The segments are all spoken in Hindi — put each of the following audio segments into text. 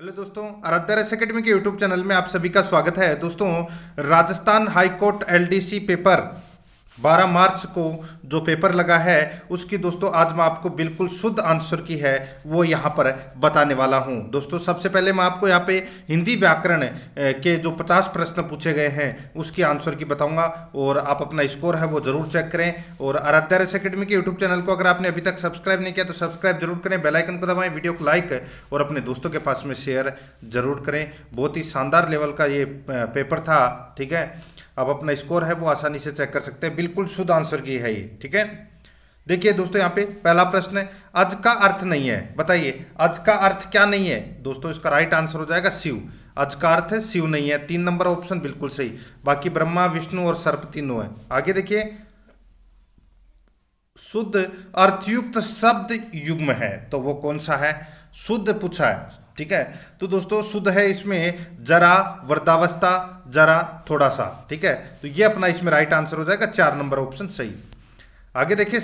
हेलो दोस्तों आराध्या रस अकेडमी के यूट्यूब चैनल में आप सभी का स्वागत है दोस्तों राजस्थान हाईकोर्ट एलडीसी पेपर 12 मार्च को जो पेपर लगा है उसकी दोस्तों आज मैं आपको बिल्कुल शुद्ध आंसर की है वो यहाँ पर बताने वाला हूँ दोस्तों सबसे पहले मैं आपको यहाँ पे हिंदी व्याकरण के जो 50 प्रश्न पूछे गए हैं उसकी आंसर की बताऊँगा और आप अपना स्कोर है वो जरूर चेक करें और आराध्या रस अकेडमी के यूट्यूब चैनल को अगर आपने अभी तक सब्सक्राइब नहीं किया तो सब्सक्राइब जरूर करें बेलाइकन को दबाएँ वीडियो को लाइक और अपने दोस्तों के पास में शेयर जरूर करें बहुत ही शानदार लेवल का ये पेपर था ठीक है आप अपना स्कोर है वो आसानी से चेक कर सकते हैं बिल्कुल शुद्ध आंसर की है ये ठीक है देखिए दोस्तों यहाँ पे पहला प्रश्न है आज का अर्थ नहीं है बताइए आज का अर्थ क्या नहीं है दोस्तों इसका राइट आंसर हो जाएगा शिव आज का अर्थ है शिव नहीं है तीन नंबर ऑप्शन बिल्कुल सही बाकी ब्रह्मा विष्णु और सर्प तीनों है आगे देखिए शुद्ध अर्थयुक्त शब्द युग्म है तो वो कौन सा है शुद्ध पूछा है ठीक है तो दोस्तों शुद्ध है इसमें जरा वृद्धावस्था जरा थोड़ा सा ठीक है तो ये अपना इसमें राइट आंसर हो जाएगा चार नंबर ऑप्शन सही आगे देखिए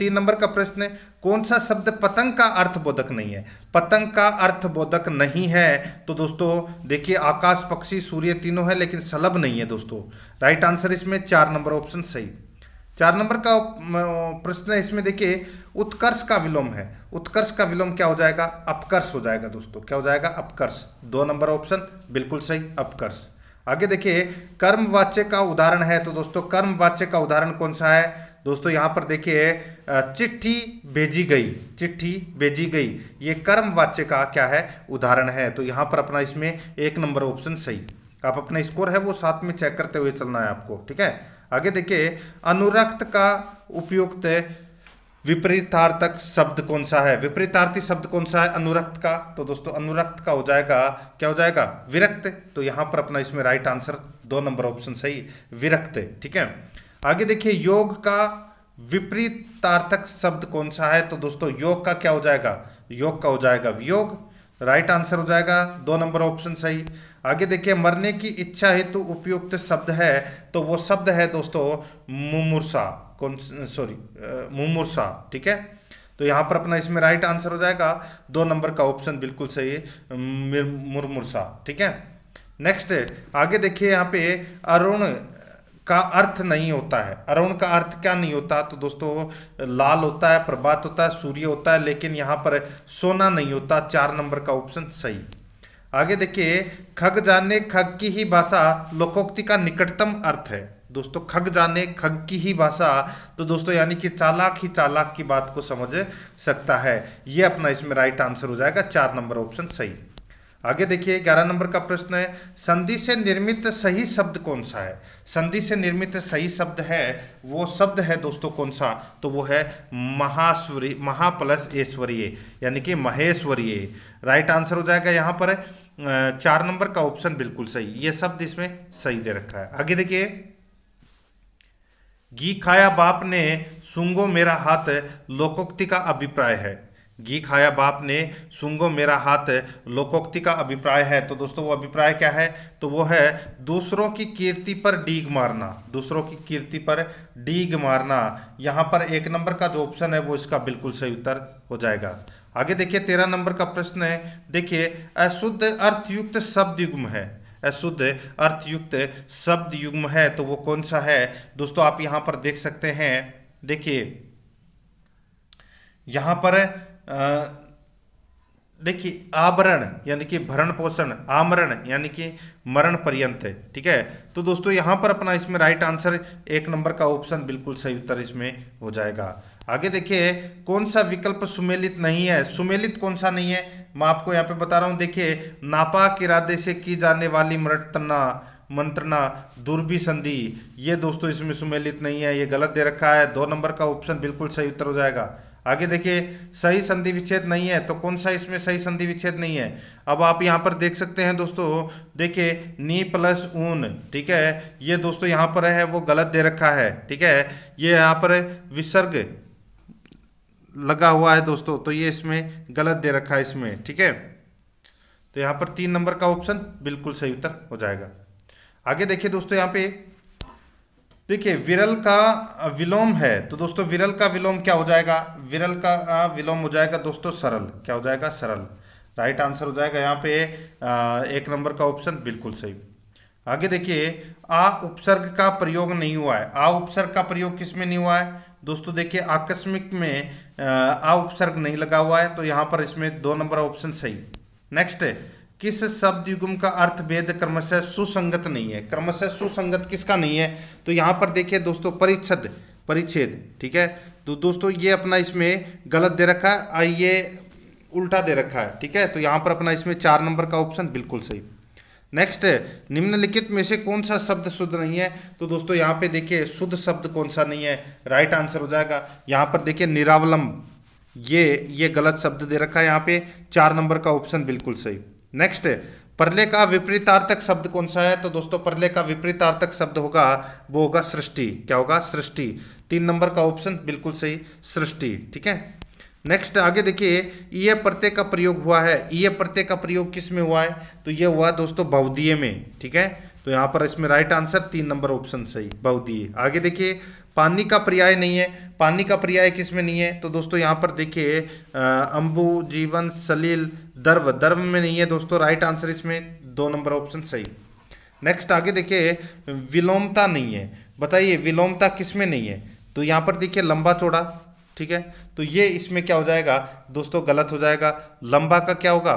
तीन नंबर का प्रश्न है कौन सा शब्द पतंग का अर्थबोधक नहीं है पतंग का अर्थबोधक नहीं है तो दोस्तों देखिए आकाश पक्षी सूर्य तीनों है लेकिन सलभ नहीं है दोस्तों राइट आंसर इसमें चार नंबर ऑप्शन सही चार नंबर का प्रश्न है इसमें देखिए उत्कर्ष का विलोम है उत्कर्ष का विलोम क्या हो जाएगा अपकर्ष हो जाएगा दोस्तों क्या हो जाएगा अपकर्ष दो नंबर ऑप्शन बिल्कुल सही अपकर्ष आगे देखिए कर्म वाच्य का उदाहरण है तो दोस्तों कर्म वाच्य का उदाहरण कौन सा है दोस्तों यहां पर देखिए चिट्ठी भेजी गई चिट्ठी भेजी गई ये कर्म वाच्य का क्या है उदाहरण है तो यहां पर अपना इसमें एक नंबर ऑप्शन सही आप अपना स्कोर है वो साथ में चेक करते हुए चलना है आपको ठीक है आगे देखिए अनुरक्त का उपयुक्त विपरीतार्थक शब्द कौन सा है विपरीतार्थी शब्द कौन सा है अनुरक्त का तो दोस्तों अनुरक्त का हो जाएगा क्या हो जाएगा विरक्त तो यहां पर अपना इसमें राइट आंसर दो नंबर ऑप्शन सही विरक्त ठीक है आगे देखिए योग का विपरीतार्थक शब्द कौन सा है तो दोस्तों योग का क्या हो जाएगा योग का हो जाएगा वियोग राइट आंसर हो जाएगा दो नंबर ऑप्शन सही आगे देखिए मरने की इच्छा हेतु उपयुक्त शब्द है तो वो शब्द है दोस्तों मुमुर्सा कौन सॉरी मुमुरसा ठीक है तो यहाँ पर अपना इसमें राइट आंसर हो जाएगा दो नंबर का ऑप्शन बिल्कुल सही है मुरमुरसा ठीक है नेक्स्ट आगे देखिए यहाँ पे अरुण का अर्थ नहीं होता है अरुण का अर्थ क्या नहीं होता तो दोस्तों लाल होता है प्रभात होता है सूर्य होता है लेकिन यहाँ पर सोना नहीं होता चार नंबर का ऑप्शन सही आगे देखिए खग जाने खग की ही भाषा लोकोक्ति का निकटतम अर्थ है दोस्तों खग जाने खग की ही भाषा तो दोस्तों यानी कि चालाक ही चालाक की बात को समझ सकता है ये अपना इसमें राइट आंसर हो जाएगा चार नंबर ऑप्शन सही आगे देखिए ग्यारह नंबर का प्रश्न है संधि से निर्मित सही शब्द कौन सा है संधि से निर्मित सही शब्द है वो शब्द है दोस्तों कौन सा तो वो है महाश्वरी महा प्लस ऐश्वरीय यानी कि महेश्वरीय राइट आंसर हो जाएगा यहाँ पर चार नंबर का ऑप्शन बिल्कुल सही ये शब्द इसमें सही दे रखा है आगे देखिए घी खाया बाप ने सुंगो मेरा हाथ लोकोक्ति का अभिप्राय है घी खाया बाप ने सुंगो मेरा हाथ लोकोक्ति का अभिप्राय है तो दोस्तों वो अभिप्राय क्या है तो वो है दूसरों की कीर्ति पर डीग मारना दूसरों की कीर्ति पर डीग मारना यहाँ पर एक नंबर का जो ऑप्शन है वो इसका बिल्कुल सही उत्तर हो जाएगा आगे देखिए तेरह नंबर का प्रश्न है देखिए अशुद्ध अर्थयुक्त शब्द युग्म है शुद्ध अर्थयुक्त शब्द युग्म है तो वो कौन सा है दोस्तों आप यहाँ पर देख सकते हैं देखिए यहाँ पर देखिए आवरण यानी कि भरण पोषण आमरण यानी कि मरण पर्यंत ठीक है तो दोस्तों यहाँ पर अपना इसमें राइट आंसर एक नंबर का ऑप्शन बिल्कुल सही उत्तर इसमें हो जाएगा आगे देखिए कौन सा विकल्प सुमेलित नहीं है सुमेलित कौन सा नहीं है मैं आपको यहाँ पे बता रहा हूँ देखिए नापाक इरादे से की जाने वाली मृतना मंत्रणा दूरबी संधि ये दोस्तों इसमें सुमेलित नहीं है ये गलत दे रखा है दो नंबर का ऑप्शन बिल्कुल सही उत्तर हो जाएगा आगे देखिए सही संधि विच्छेद नहीं है तो कौन सा इसमें सही संधि विच्छेद नहीं है अब आप यहाँ पर देख सकते हैं दोस्तों देखिए नी प्लस ऊन ठीक है ये दोस्तों यहाँ पर है वो गलत दे रखा है ठीक है ये यहाँ पर विसर्ग लगा हुआ है दोस्तों तो ये इसमें गलत दे रखा है इसमें ठीक है तो यहाँ पर तीन नंबर का ऑप्शन बिल्कुल सही उत्तर हो जाएगा आगे देखिए दोस्तों यहाँ पे देखिए विरल का विलोम है तो दोस्तों विरल का विलोम क्या हो जाएगा विरल का विलोम हो जाएगा दोस्तों सरल क्या हो जाएगा सरल राइट आंसर हो जाएगा यहाँ पे एक नंबर का ऑप्शन बिल्कुल सही आगे देखिए आ उपसर्ग का प्रयोग नहीं हुआ है आ उपसर्ग का प्रयोग किसमें नहीं हुआ है दोस्तों देखिए आकस्मिक में आ उपसर्ग नहीं लगा हुआ है तो यहाँ पर इसमें दो नंबर ऑप्शन सही नेक्स्ट है किस शब्द युगम का अर्थ भेद क्रमशः सुसंगत नहीं है क्रमशः सुसंगत किसका नहीं है तो यहाँ पर देखिए दोस्तों परिच्छद परिच्छेद ठीक है तो दोस्तों ये अपना इसमें गलत दे रखा है ये उल्टा दे रखा है ठीक है तो यहाँ पर अपना इसमें चार नंबर का ऑप्शन बिल्कुल सही नेक्स्ट निम्नलिखित में से कौन सा शब्द शुद्ध नहीं है तो दोस्तों यहाँ पे देखिए शुद्ध शब्द कौन सा नहीं है राइट आंसर हो जाएगा यहाँ पर देखिए निरावलंब ये ये गलत शब्द दे रखा है यहाँ पे चार नंबर का ऑप्शन बिल्कुल सही नेक्स्ट परले का विपरीतार्थक शब्द कौन सा है तो दोस्तों परले का विपरीतार्थक शब्द होगा वो होगा सृष्टि क्या होगा सृष्टि तीन नंबर का ऑप्शन बिल्कुल सही सृष्टि ठीक है नेक्स्ट आगे देखिए ये प्रत्यय का प्रयोग हुआ है ये प्रत्यय का प्रयोग किस में हुआ है तो ये हुआ दोस्तों बहुदीय में ठीक है तो यहाँ पर इसमें राइट आंसर तीन नंबर ऑप्शन सही बहुदीय आगे देखिए पानी का पर्याय नहीं है पानी का पर्याय किस में नहीं है तो दोस्तों यहाँ पर देखिए अंबु जीवन सलील दर्व दर्व में नहीं है दोस्तों राइट आंसर इसमें दो नंबर ऑप्शन सही नेक्स्ट आगे देखिए विलोमता नहीं है बताइए विलोमता किस में नहीं है तो यहाँ पर देखिए लंबा चौड़ा ठीक है तो ये इसमें क्या हो जाएगा दोस्तों गलत हो जाएगा लंबा का क्या होगा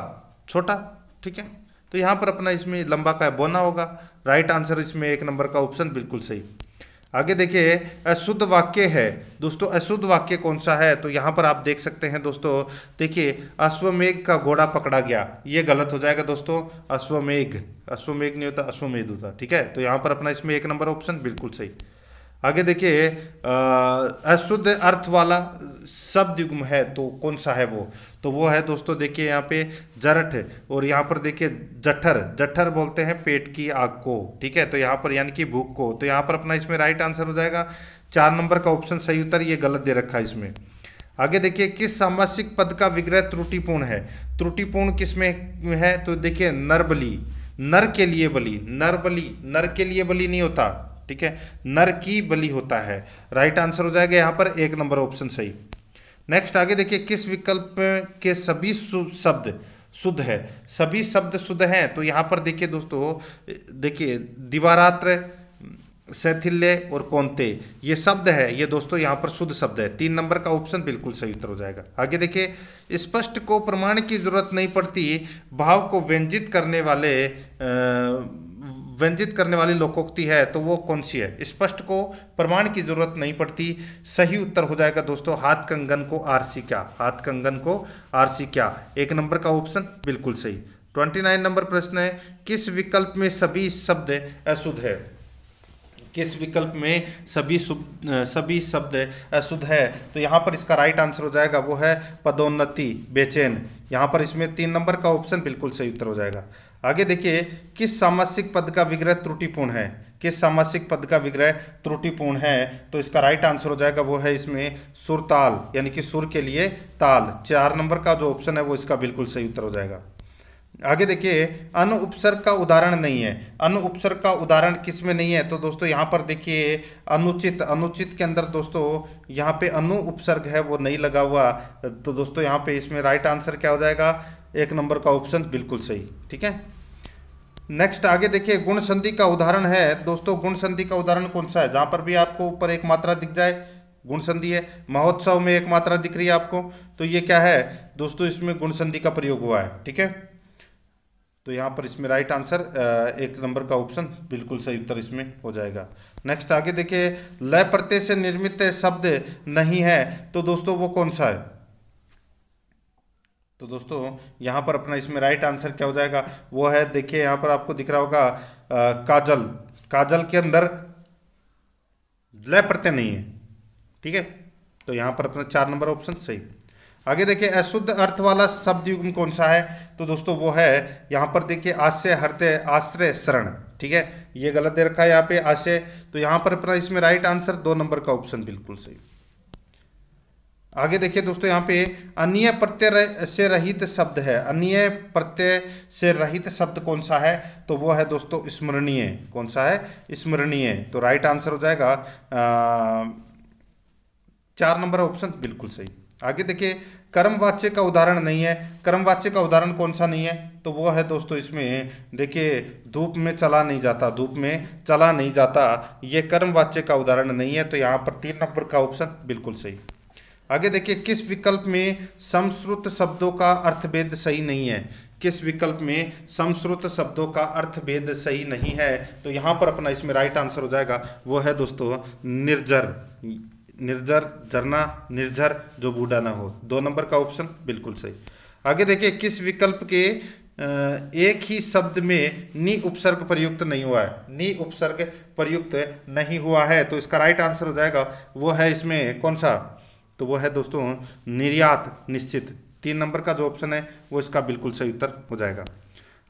छोटा ठीक है तो यहाँ पर अपना इसमें लंबा का बोना होगा राइट आंसर इसमें एक नंबर का ऑप्शन बिल्कुल सही आगे देखिए अशुद्ध वाक्य है दोस्तों अशुद्ध वाक्य कौन सा है तो यहाँ पर आप देख सकते हैं दोस्तों देखिए अश्वमेघ का घोड़ा पकड़ा गया ये गलत हो जाएगा दोस्तों अश्वमेघ अश्वमेघ नहीं होता अश्वमेध होता ठीक है तो यहाँ पर अपना इसमें एक नंबर ऑप्शन बिल्कुल सही आगे देखिए अशुद्ध अर्थ वाला शब्द युग्म है तो कौन सा है वो तो वो है दोस्तों देखिए यहाँ पे जरठ और यहाँ पर देखिए जठर जठर बोलते हैं पेट की आग को ठीक है तो यहाँ पर यानी कि भूख को तो यहाँ पर अपना इसमें राइट आंसर हो जाएगा चार नंबर का ऑप्शन सही उत्तर ये गलत दे रखा है इसमें आगे देखिए किस सामासिक पद का विग्रह त्रुटिपूर्ण है त्रुटिपूर्ण किसमें है तो देखिए नरबली नर के लिए बली नरबली नर के लिए बली नहीं होता ठीक है नर की बलि होता है राइट आंसर हो जाएगा यहां पर एक नंबर ऑप्शन सही नेक्स्ट आगे देखिए किस विकल्प के सभी शब्द शुद्ध है सभी शब्द शुद्ध हैं तो यहां पर देखिए दोस्तों देखिए दिवारात्र शैथिल्य और कौनते ये शब्द है ये दोस्तों यहां पर शुद्ध शब्द है तीन नंबर का ऑप्शन बिल्कुल सही उत्तर हो जाएगा आगे देखिए स्पष्ट को प्रमाण की जरूरत नहीं पड़ती भाव को व्यंजित करने वाले व्यंजित करने वाली लोकोक्ति है तो वो कौन सी है स्पष्ट को प्रमाण की जरूरत नहीं पड़ती सही उत्तर हो जाएगा दोस्तों हाथ कंगन को आरसी क्या हाथ कंगन को आरसी क्या एक नंबर का ऑप्शन बिल्कुल सही 29 नंबर प्रश्न है किस विकल्प में सभी शब्द अशुद्ध है किस विकल्प में सभी शुभ सभी शब्द अशुद्ध है तो यहाँ पर इसका राइट आंसर हो जाएगा वो है पदोन्नति बेचैन यहाँ पर इसमें तीन नंबर का ऑप्शन बिल्कुल सही उत्तर हो जाएगा आगे देखिए किस सामासिक पद का विग्रह त्रुटिपूर्ण है किस सामासिक पद का विग्रह त्रुटिपूर्ण है तो इसका राइट आंसर हो जाएगा वो है इसमें सुर ताल यानी कि सुर के लिए ताल चार नंबर का जो ऑप्शन है वो इसका बिल्कुल सही उत्तर हो जाएगा आगे देखिए अनु उपसर्ग का उदाहरण नहीं है अनु उपसर्ग का उदाहरण किस में नहीं है तो दोस्तों यहाँ पर देखिए अनुचित अनुचित के अंदर दोस्तों यहाँ पे अनु उपसर्ग है वो नहीं लगा हुआ तो दोस्तों यहाँ पे इसमें राइट आंसर क्या हो जाएगा एक नंबर का ऑप्शन बिल्कुल सही ठीक है नेक्स्ट आगे देखिए गुण संधि का उदाहरण है दोस्तों गुण संधि का उदाहरण कौन सा है जहाँ पर भी आपको ऊपर एक मात्रा दिख जाए गुण संधि है महोत्सव में एक मात्रा दिख रही है आपको तो ये क्या है दोस्तों इसमें गुण संधि का प्रयोग हुआ है ठीक है तो यहाँ पर इसमें राइट आंसर एक नंबर का ऑप्शन बिल्कुल सही उत्तर इसमें हो जाएगा नेक्स्ट आगे देखिए लय प्रत्यय से निर्मित शब्द नहीं है तो दोस्तों वो कौन सा है तो दोस्तों यहाँ पर अपना इसमें राइट आंसर क्या हो जाएगा वो है देखिए यहाँ पर आपको दिख रहा होगा काजल काजल के अंदर लय प्रत्यय नहीं है ठीक है तो यहाँ पर अपना चार नंबर ऑप्शन सही आगे देखिए अशुद्ध अर्थ वाला शब्द युग्म कौन सा है तो दोस्तों वो है यहाँ पर देखिए आश्रय हरते आश्रय शरण ठीक है ये गलत दे रखा है यहाँ पे आश्रय तो यहाँ पर अपना इसमें राइट आंसर दो नंबर का ऑप्शन बिल्कुल सही आगे देखिए दोस्तों यहाँ पे अन्य प्रत्यय से रहित शब्द है अन्य प्रत्यय से रहित शब्द कौन सा है तो वो है दोस्तों स्मरणीय कौन सा है स्मरणीय तो राइट आंसर हो जाएगा आ, चार नंबर ऑप्शन बिल्कुल सही आगे देखिए कर्मवाच्य का उदाहरण नहीं है कर्मवाच्य का उदाहरण कौन सा नहीं है तो वो है दोस्तों इसमें देखिए धूप में चला नहीं जाता धूप में चला नहीं जाता ये कर्मवाच्य का उदाहरण नहीं है तो यहाँ पर तीन नंबर का ऑप्शन बिल्कुल सही आगे देखिए किस विकल्प में समश्रुत शब्दों का अर्थभेद सही नहीं है किस विकल्प में समश्रुत शब्दों का अर्थ भेद सही नहीं है तो यहाँ पर अपना इसमें राइट आंसर हो जाएगा वो है दोस्तों निर्जर निर्जर झरना निर्झर जो बूढ़ा ना हो दो नंबर का ऑप्शन बिल्कुल सही आगे देखिए किस विकल्प के एक ही शब्द में नि उपसर्ग प्रयुक्त नहीं हुआ है नि उपसर्ग प्रयुक्त नहीं हुआ है तो इसका राइट आंसर हो जाएगा वो है इसमें कौन सा तो वो है दोस्तों निर्यात निश्चित तीन नंबर का जो ऑप्शन है वो इसका बिल्कुल सही उत्तर हो जाएगा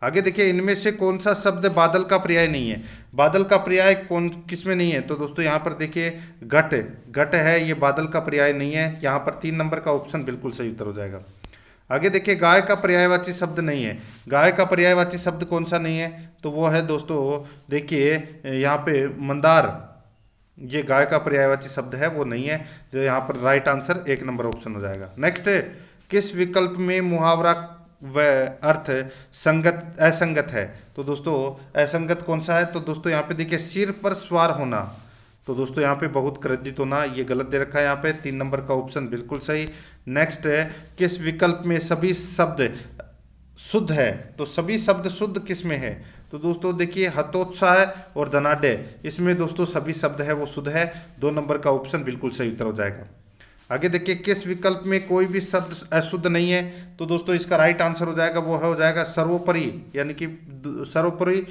आगे देखिए इनमें से कौन सा शब्द बादल का पर्याय नहीं है बादल का पर्याय कौन किस में नहीं है तो दोस्तों यहाँ पर देखिए घट घट है ये बादल का पर्याय नहीं है यहाँ पर तीन नंबर का ऑप्शन बिल्कुल सही उत्तर हो जाएगा आगे देखिए गाय का पर्यायवाची शब्द नहीं है गाय का पर्यायवाची शब्द कौन सा नहीं है तो वो है दोस्तों देखिए यहाँ पे मंदार ये गाय का पर्यायवाची शब्द है वो नहीं है तो यहाँ पर राइट आंसर एक नंबर ऑप्शन हो जाएगा नेक्स्ट किस विकल्प में मुहावरा व अर्थ संगत असंगत है तो दोस्तों असंगत कौन सा है तो दोस्तों यहाँ पे देखिए सिर पर स्वार होना तो दोस्तों यहाँ पे बहुत क्रेडिट होना ये गलत दे रखा है यहाँ पे तीन नंबर का ऑप्शन बिल्कुल सही नेक्स्ट है किस विकल्प में सभी शब्द शुद्ध है तो सभी शब्द शुद्ध किस में है तो दोस्तों देखिए हतोत्साह और धनाढ़ इसमें दोस्तों सभी शब्द है वो शुद्ध है दो नंबर का ऑप्शन बिल्कुल सही उत्तर हो जाएगा आगे देखिए किस विकल्प में कोई भी शब्द अशुद्ध नहीं है तो दोस्तों इसका राइट आंसर हो जाएगा वो हो जाएगा सर्वोपरि यानी कि सर्वोपरि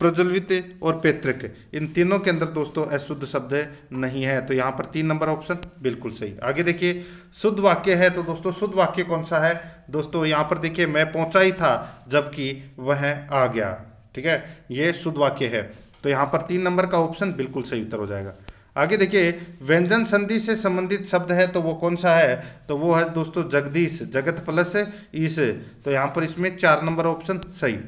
प्रज्वलित और पैतृक इन तीनों के अंदर दोस्तों अशुद्ध शब्द नहीं है तो यहाँ पर तीन नंबर ऑप्शन बिल्कुल सही आगे देखिए शुद्ध वाक्य है तो दोस्तों शुद्ध वाक्य कौन सा है दोस्तों यहाँ पर देखिए मैं पहुंचा ही था जबकि वह आ गया ठीक है ये शुद्ध वाक्य है तो यहाँ पर तीन नंबर का ऑप्शन बिल्कुल सही उत्तर हो जाएगा आगे देखिए व्यंजन संधि से संबंधित शब्द है तो वो कौन सा है तो वो है दोस्तों जगदीश जगत प्लस ईस तो यहाँ पर इसमें चार नंबर ऑप्शन सही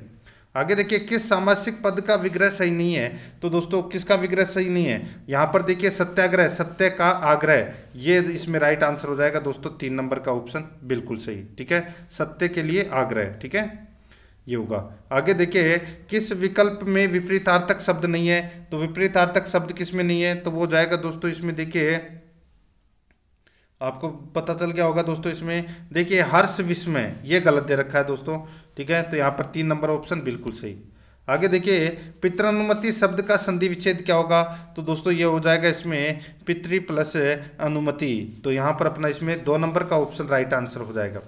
आगे देखिए किस सामासिक पद का विग्रह सही नहीं है तो दोस्तों किसका विग्रह सही नहीं है यहाँ पर देखिए सत्याग्रह सत्य का आग्रह ये इसमें राइट आंसर हो जाएगा दोस्तों तीन नंबर का ऑप्शन बिल्कुल सही ठीक है सत्य के लिए आग्रह ठीक है ये होगा आगे देखिए किस विकल्प में विपरीतार्थक शब्द नहीं है तो विपरीतार्थक शब्द किस में नहीं है तो वो जाएगा दोस्तों इसमें देखिए आपको पता चल गया होगा दोस्तों इसमें देखिए हर्ष विस्मय ये गलत दे रखा है दोस्तों ठीक है तो यहाँ पर तीन नंबर ऑप्शन बिल्कुल सही आगे देखिए पितृनुमति शब्द का संधि विच्छेद क्या होगा तो दोस्तों ये हो जाएगा इसमें पितृ प्लस अनुमति तो यहाँ पर अपना इसमें दो नंबर का ऑप्शन राइट आंसर हो जाएगा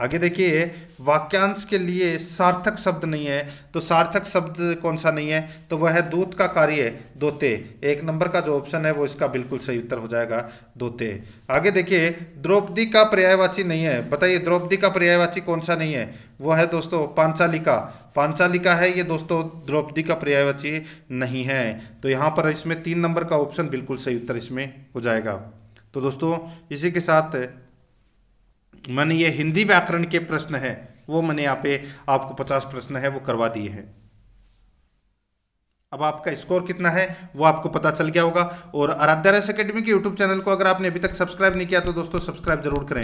आगे देखिए वाक्यांश के लिए सार्थक शब्द नहीं है तो सार्थक शब्द कौन सा नहीं है तो वह है दूत का कार्य दोते एक नंबर का जो ऑप्शन है वो इसका बिल्कुल सही उत्तर हो जाएगा दोते आगे देखिए द्रौपदी का पर्यायवाची नहीं है बताइए द्रौपदी का पर्यायवाची कौन सा नहीं है वो है दोस्तों पांचालिका पांचालिका है ये दोस्तों द्रौपदी का पर्यायवाची नहीं है तो यहाँ पर इसमें तीन नंबर का ऑप्शन बिल्कुल सही उत्तर इसमें हो जाएगा तो दोस्तों इसी के साथ मैंने ये हिंदी व्याकरण के प्रश्न हैं वो मैंने यहाँ पे आपको पचास प्रश्न है वो करवा दिए हैं अब आपका स्कोर कितना है वो आपको पता चल गया होगा और आराध्या रस अकेडमी के यूट्यूब चैनल को अगर आपने अभी तक सब्सक्राइब नहीं किया तो दोस्तों सब्सक्राइब जरूर करें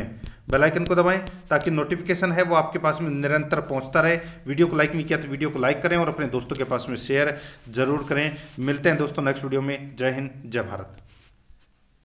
बेल आइकन को दबाएं ताकि नोटिफिकेशन है वो आपके पास में निरंतर पहुंचता रहे वीडियो को लाइक नहीं किया तो वीडियो को लाइक करें और अपने दोस्तों के पास में शेयर जरूर करें मिलते हैं दोस्तों नेक्स्ट वीडियो में जय हिंद जय भारत